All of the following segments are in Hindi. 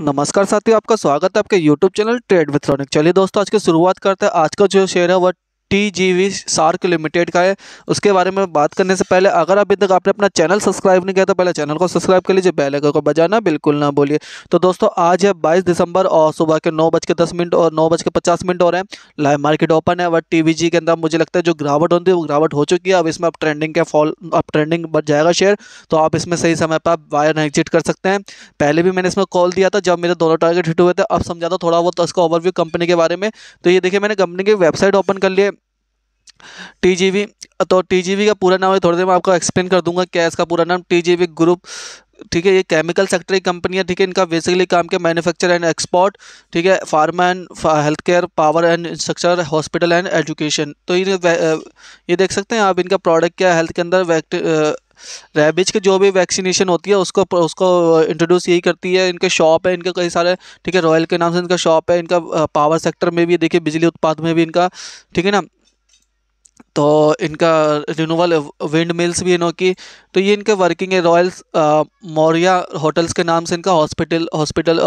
नमस्कार साथियों आपका स्वागत है आपके YouTube चैनल ट्रेड विथ्रॉनिक चलिए दोस्तों आज की शुरुआत करते हैं आज का जो शेयर है वह T G V SRAAC limited का है उसके बारे में बात करने से पहले अगर अभी तक आपने अपना चैनल सब्सक्राइब नहीं किया तो पहले चैनल को सब्सक्राइब कर लीजिए बेल आइकन को बजाना बिल्कुल ना बोलिए तो दोस्तों आज है बाईस दिसंबर और सुबह के नौ बज के दस मिनट और नौ बज के पचास मिनट और हैं लाइव मार्केट ओपन है बट टी वी जी के अंदर मुझे लगता है जो गिरावट होती है वो गिरावट हो चुकी है अब इसमें अब ट्रेंडिंग के फॉल अब ट्रेंडिंग बढ़ जाएगा शेयर तो आप इसमें सही समय पर वायर एग्जिट कर सकते हैं पहले भी मैंने इसमें कॉल दिया था जब मेरे दोनों टारगेट हिट हुए थे अब समझा था थोड़ा बहुत उसका ओवरव्यू कंपनी के बारे में तो ये देखिए मैंने कंपनी की वेबसाइट ओपन कर लिए टी तो टी का पूरा नाम है थोड़ी देर में आपको एक्सप्लेन कर दूंगा क्या इसका पूरा नाम टी ग्रुप ठीक है ये केमिकल सेक्टर की कंपनी है ठीक है इनका बेसिकली काम के मैन्युफैक्चर एंड एक्सपोर्ट ठीक है pharma and health care power and infrastructure hospital and education तो ये ये देख सकते हैं आप इनका प्रोडक्ट क्या हेल्थ के अंदर रेबिज के जो भी वैक्सीनेशन होती है उसको उसको इंट्रोड्यूस यही करती है इनके शॉप है इनके कई सारे ठीक है रॉयल के नाम से इनका शॉप है इनका पावर सेक्टर में भी देखिए बिजली उत्पाद में भी इनका ठीक है ना तो इनका रिनूवल विंड मिल्स भी इनकी तो ये इनके वर्किंग है रॉयल्स मौर्या होटल्स के नाम से इनका हॉस्पिटल हॉस्पिटल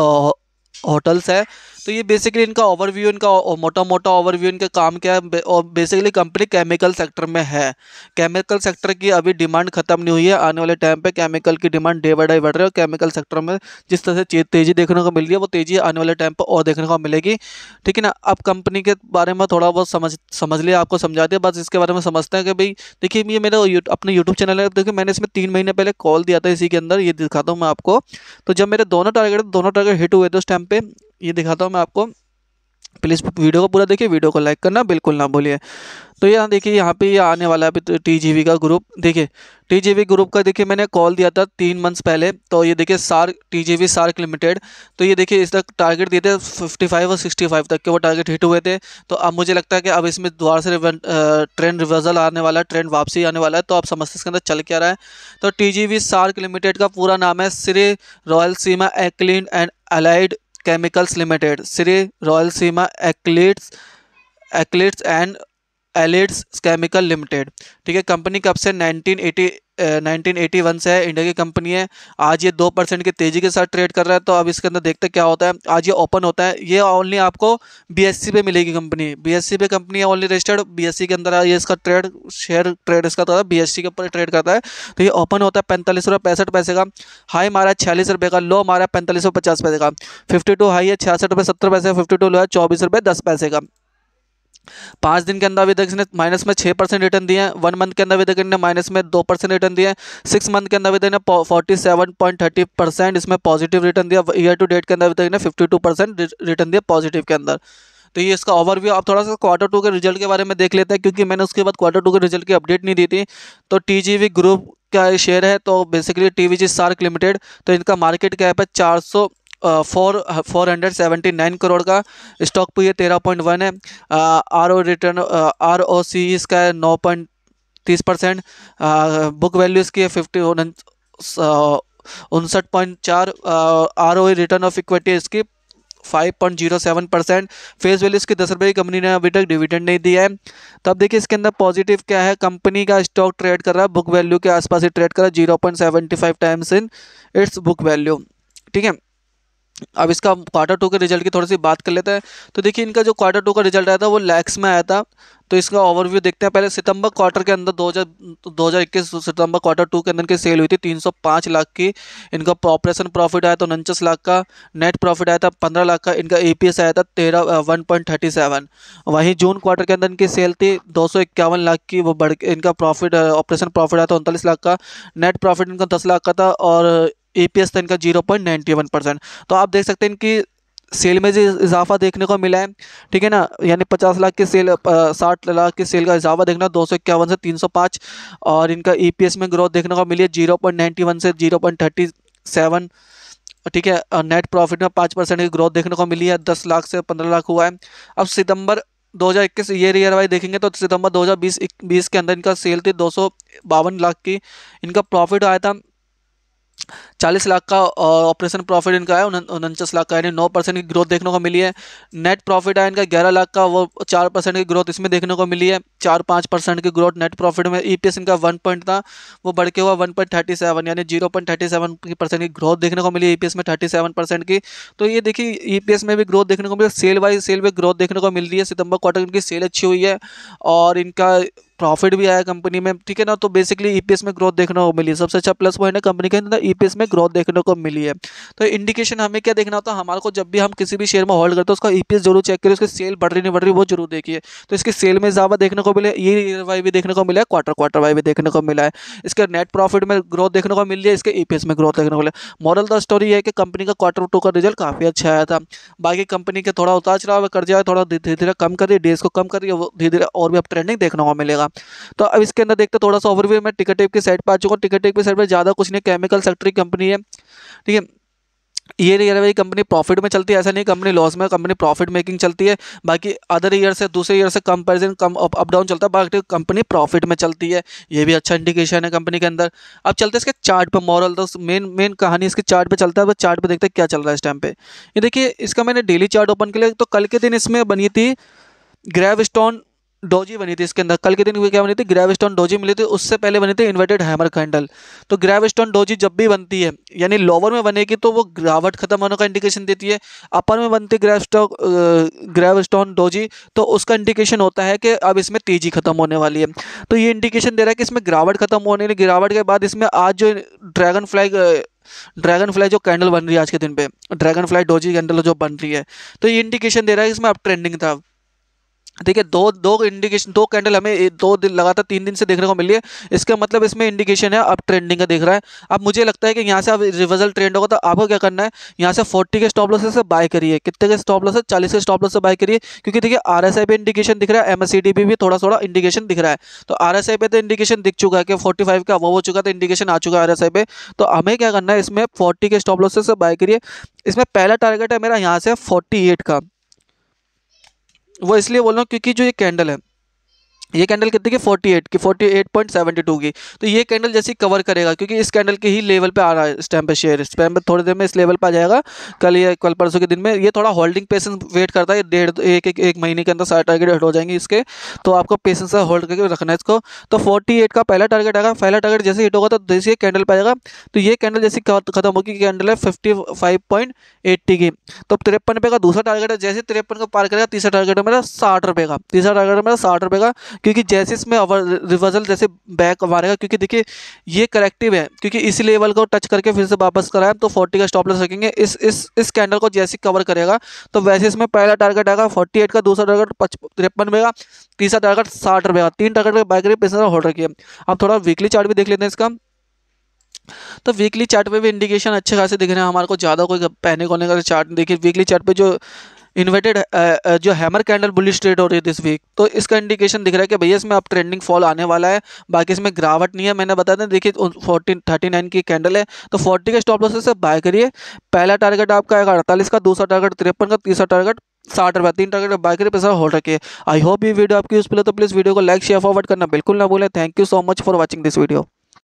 होटल्स है तो ये बेसिकली इनका ओवरव्यू इनका मोटा मोटा ओवरव्यू इनका काम क्या है और बेसिकली कंपनी केमिकल सेक्टर में है केमिकल सेक्टर की अभी डिमांड खत्म नहीं हुई है आने वाले टाइम पे केमिकल की डिमांड डे बाई डे बढ़ रही है और केमिकल सेक्टर में जिस तरह से तेज़ी देखने को मिल रही है वो तेज़ी आने वाले टाइम पर और देखने को मिलेगी ठीक है ना अब कंपनी के बारे में थोड़ा बहुत समझ समझ लिया आपको समझा दिया बस इसके बारे में समझते हैं कि भाई देखिए ये मेरा अपने यूट्यूब चैनल है देखिए मैंने इसमें तीन महीने पहले कॉल दिया था इसी के अंदर ये दिखाता हूँ मैं आपको तो जब मेरे दोनों टारगेट दोनों टारगेट हिट हुए थे उस टाइम पे ये दिखाता हूँ मैं आपको प्लीज़ वीडियो को पूरा देखिए वीडियो को लाइक करना बिल्कुल ना भूलिए तो यहाँ देखिए यहाँ पे ये आने वाला है टी का ग्रुप देखिए टी ग्रुप का देखिए मैंने कॉल दिया था तीन मंथ्स पहले तो ये देखिए सार टी जी सार्क लिमिटेड तो ये देखिए इस तक टारगेट दिए थे 55 और 65 तक के वो टारगेट हिट हुए थे तो अब मुझे लगता है कि अब इसमें दोबारा से ट्रेंड रिवर्सल आने वाला है ट्रेंड वापसी आने वाला है तो आप समझते इसके अंदर चल क्या रहा है तो टी सार्क लिमिटेड का पूरा नाम है Shri Rayalaseema alkalies and allied chemicals limited Shri Rayalaseema alkalies alkalies and allied chemical limited ठीक है कंपनी कब से 1981 से है इंडिया की कंपनी है आज ये दो परसेंट की तेज़ी के साथ ट्रेड कर रहा है तो अब इसके अंदर देखते क्या होता है आज ये ओपन होता है ये ओनली आपको बीएससी पे मिलेगी कंपनी बीएससी पे कंपनी है ओनली रजिस्टर्ड बीएससी के अंदर ये इसका ट्रेड शेयर ट्रेड इसका था तो सी के ऊपर ट्रेड करता है तो ये ओपन होता है पैंतालीस रुपये पैंसठ पैसे का हाई मारा है छियालीस रुपये का लो मारा है पैंतालीस पैसे का फिफ्टी हाई है छियासठ रुपये सत्तर पैसे फिफ्टी लो है चौबीस रुपये दस पैसे का पाँच दिन के अंदर अभी इसने माइनस में छः परसेंट रिटर्न दिए हैं वन मंथ के अंदर अभी इन्हें माइनस में दो परसेंट रिटर्न दिए हैं सिक्स मंथ के अंदर अभी ने forty seven point thirty percent इसमें पॉजिटिव रिटर्न दिया ईयर टू डेट के अंदर अभी ने फिफ्टी टू परसेंट रिटर्न दिया पॉजिटिव के अंदर तो ये इसका ओवरव्यू आप थोड़ा सा क्वार्टर टू के रिजल्ट के बारे में देख लेते हैं क्योंकि मैंने उसके बाद क्वार्टर टू के रिजल्ट की अपडेट नहीं दी थी तो टी ग्रुप का शेयर है तो बेसिकली जी सार्क लिमिटेड तो इनका मार्केट कैप है चार सौ four four hundred seventy nine crore का स्टॉक पे तेरह पॉइंट वन है R O return R O C इसका है नौ पॉइंट तीस परसेंट बुक वैल्यू इसकी है फिफ्टी उनसठ पॉइंट चार R O return of equity इसकी five point zero seven percent face value इसकी दस रुपये की कंपनी ने अभी तक डिविडेंड नहीं दिया है तो अब देखिए इसके अंदर पॉजिटिव क्या है कंपनी का स्टॉक ट्रेड कर रहा है बुक वैल्यू के आसपास ही ट्रेड कर रहा है zero point seventy five times in its book value ठीक है अब इसका क्वार्टर टू के रिजल्ट की थोड़ी सी बात कर लेते हैं तो देखिए इनका जो क्वार्टर टू का रिजल्ट आया था वो लैक्स में आया था तो इसका ओवरव्यू देखते हैं पहले सितंबर क्वार्टर के अंदर 2000 2021 सितंबर क्वार्टर टू के अंदर की सेल हुई थी 305 लाख की इनका ऑपरेशन प्रॉफिट आया था उनचास लाख का नेट प्रॉफिट आया था पंद्रह लाख का इनका ए e आया था तेरह वन पॉइंट थर्टी सेवन वहीं जून क्वार्टर के अंदर इनकी सेल थी दो लाख की वो बढ़ इनका प्रॉफिट ऑपरेशन प्रॉफिट आया था उनतालीस लाख का नेट प्रॉफिट इनका दस लाख का था और ई पी एस था इनका zero point ninety one percent तो आप देख सकते हैं इनकी सेल में जो इजाफा देखने को मिला है ठीक है ना यानी पचास लाख की सेल साठ लाख की सेल का इजाफा देखना दो सौ इक्यावन से तीन सौ पाँच और इनका ई पी एस में ग्रोथ देखने को मिली है जीरो पॉइंट नाइन्टी वन से जीरो पॉइंट थर्टी सेवन ठीक है नेट प्रॉफिट में पाँच परसेंट की ग्रोथ देखने को मिली है दस लाख से पंद्रह लाख हुआ है अब सितंबर 2021 ईयर ईयर वाइज देखेंगे तो सितंबर 2020 बीस के अंदर इनका सेल थी दो लाख की इनका प्रॉफिट आया था चालीस लाख का ऑपरेशन प्रॉफिट इनका है उनचास लाख का यानी नौ परसेंट की ग्रोथ देखने को मिली है नेट प्रॉफिट है इनका ग्यारह लाख का वो चार परसेंट की ग्रोथ इसमें देखने को मिली है चार पाँच परसेंट की ग्रोथ नेट प्रॉफिट में ई e इनका वन पॉइंट था वो बढ़ के हुआ वन पॉइंट थर्टी सेवन यानी zero point thirty seven percent की ग्रोथ देखने को मिली ई e में थर्टी सेवन परसेंट की तो ये देखिए ई e में भी ग्रोथ देखने को मिली सेल वाइज सेल में ग्रोथ देखने को मिल रही है सितंबर क्वार्टर इनकी सेल अच्छी हुई है और इनका प्रॉफिट भी आया कंपनी में ठीक है ना तो बेसिकली ईपीएस में ग्रोथ देखने को मिली सबसे अच्छा प्लस पॉइंट है कंपनी के अंदर ईपीएस में में ग्रोथ देखने को मिली है तो इंडिकेशन हमें क्या देखना होता है हमारे को जब भी हम किसी भी शेयर में होल्ड करते हैं उसका ईपीएस e जरूर चेक करिए उसकी सेल बढ़ रही नहीं बढ़ रही वो जरूर देखिए तो इसकी सेल में ज़्यादा देखने को मिले ये वाई भी देखने को मिला है क्वार्टर क्वार्टर वाई भी देखने को मिला है इसके नेट प्रॉफिट में ग्रोथ देखने को मिल रही है इसके ईपीएस e में ग्रोथ देखने को मिला मॉरल द स्टोरी है कि कंपनी का क्वार्टर टू का रिजल्ट काफ़ी अच्छा आया था बाकी कंपनी के थोड़ा उतार चढ़ाव कर जाए थोड़ा धीरे धीरे कम करिए डेज को कम करिए वो धीरे धीरे और भी अब ट्रेंडिंग देखने को मिलेगा तो अब इसके अंदर देखते थोड़ा सा ओवरव्यू में टिकट टेप की साइड पर आ चुका हूँ टिकट टेप की साइड पर ज़्यादा कुछ नहीं केमिकल सेक्टर की कंपनी कंपनी है ठीक है ईयर ईयर वाली कंपनी प्रॉफिट में चलती है ऐसा नहीं कंपनी लॉस में कंपनी प्रॉफिट मेकिंग चलती है बाकी अदर ईयर से दूसरे ईयर से कंपेरिजन कम अप डाउन चलता है बाकी कंपनी प्रॉफिट में चलती है ये भी अच्छा इंडिकेशन है कंपनी के अंदर अब चलते हैं इसके चार्ट पर मॉरल तो मेन मेन कहानी इसके चार्ट पर चलता है बस चार्ट पर देखते हैं क्या चल रहा है इस टाइम पर ये देखिए इसका मैंने डेली चार्ट ओपन किया तो कल के दिन इसमें बनी थी ग्रेव स्टोन डोजी बनी थी इसके अंदर कल के दिन क्या बनी थी स्टोन डोजी मिली थी उससे पहले बनी थी इन्वर्टेड हैमर कैंडल तो स्टोन डोजी जब भी बनती है यानी लोअर में बनेगी तो वो गिरावट खत्म होने का इंडिकेशन देती है अपर में बनती ग्रेव स्टोन डोजी तो उसका इंडिकेशन होता है कि अब इसमें तेजी खत्म होने वाली है तो ये इंडिकेशन दे रहा है कि इसमें गिरावट खत्म होने गिरावट के बाद इसमें आज जो ड्रैगन फ्लाई ड्रैगन फ्लाई जो कैंडल बन रही है आज के दिन पे ड्रैगन फ्लाई डोजी कैंडल जो बन रही है तो ये इंडिकेशन दे रहा है कि इसमें अब ट्रेंडिंग था ठीक है दो दो इंडिकेशन दो कैंडल हमें दो दिन लगातार तीन दिन से देखने को मिली है इसका मतलब इसमें इंडिकेशन है अब ट्रेंडिंग का देख रहा है अब मुझे लगता है कि यहाँ से अब रिवर्सल ट्रेंड होगा तो आपको क्या करना है यहाँ से फोर्टी के स्टॉप लॉस से बाय करिए कितने के स्टॉप लॉस है चालीस के स्टॉप लॉस से बाय करिए क्योंकि देखिए आर एस आई इंडिकेशन दिख रहा है एम एस सी डी भी थोड़ा थोड़ा इंडिकेशन दिख रहा है तो आर एस आई पे तो इंडिकेशन दिख चुका है कि फोर्टी फाइव का वो हो चुका तो इंडिकेशन आ चुका है आर एस आई पे तो हमें क्या करना है इसमें फोर्टी के स्टॉप लॉस से बाय करिए इसमें पहला टारगेट है मेरा यहाँ से फोर्टी एट का वो इसलिए बोल रहा हूँ क्योंकि जो ये कैंडल है ये कैंडल कितने की 48 की 48.72 की तो ये कैंडल जैसे कवर करेगा क्योंकि इस कैंडल के ही लेवल पे आ रहा है इस टाइम पे शेयर इस टाइम पर थोड़ी देर में इस लेवल पे आ जाएगा कल ये कल परसों के दिन में ये थोड़ा होल्डिंग पेशेंस वेट करता है डेढ़ एक एक, एक महीने के अंदर सारे टारगेट हट हो जाएंगे इसके तो आपको पेशेंस से होल्ड करके रखना है इसको तो फोर्टी का पहला टारगेट आएगा पहला टारगेट जैसे हिट होगा तो जैसे कैंडल पाएगा तो ये कैंडल जैसे खत्म होगी कैंडल है फिफ्टी की तो तिरपन रुपये का दूसरा टारगेट है जैसे तिरपन को पार करेगा तीसरा टारगेट है मेरा साठ रुपये का तीसरा टारगेट है मेरा साठ रुपये का क्योंकि जैसे इसमें रिवर्सल जैसे बैक मारेगा क्योंकि देखिए ये करेक्टिव है क्योंकि इस लेवल को टच करके फिर से वापस कराएं तो फोर्टी का स्टॉप लॉस रखेंगे इस इस इस कैंडल को जैसे कवर करेगा तो वैसे इसमें पहला टारगेट आएगा फोर्टी एट का दूसरा टारगेट तिरपन रुपये का तीसरा टारगेट साठ रुपये का तीन टारगेट का बाइक रेप इसने होल्ड रखिए अब थोड़ा वीकली चार्ट भी देख लेते हैं इसका तो वीकली चार्ट पे भी इंडिकेशन अच्छे खासे दिख रहे हैं हमारे को ज़्यादा कोई पहने होने का चार्ट देखिए वीकली चार्ट पे जो इन्वर्टेड जो हैमर कैंडल बुलिश ट्रेड हो रही है दिस वीक तो इसका इंडिकेशन दिख रहा है कि भैया इसमें अब ट्रेंडिंग फॉल आने वाला है बाकी इसमें गिरावट नहीं है मैंने बता दें देखिए फोर्टीन थर्टी नाइन की कैंडल है तो फोर्टी के स्टॉप लॉसेस से बाय करिए पहला टारगेट आपका आएगा अड़तालीस का दूसरा टारगेट तिरपन का तीसरा टारगेट साठ रुपये तीन टारगेट बाय करिए पैसा होल्ड रखिए आई होप ये वीडियो आपकी यूज़फुल है तो प्लीज़ वीडियो को लाइक शेयर फॉरवर्ड करना बिल्कुल ना भूलें thank you so much for watching this video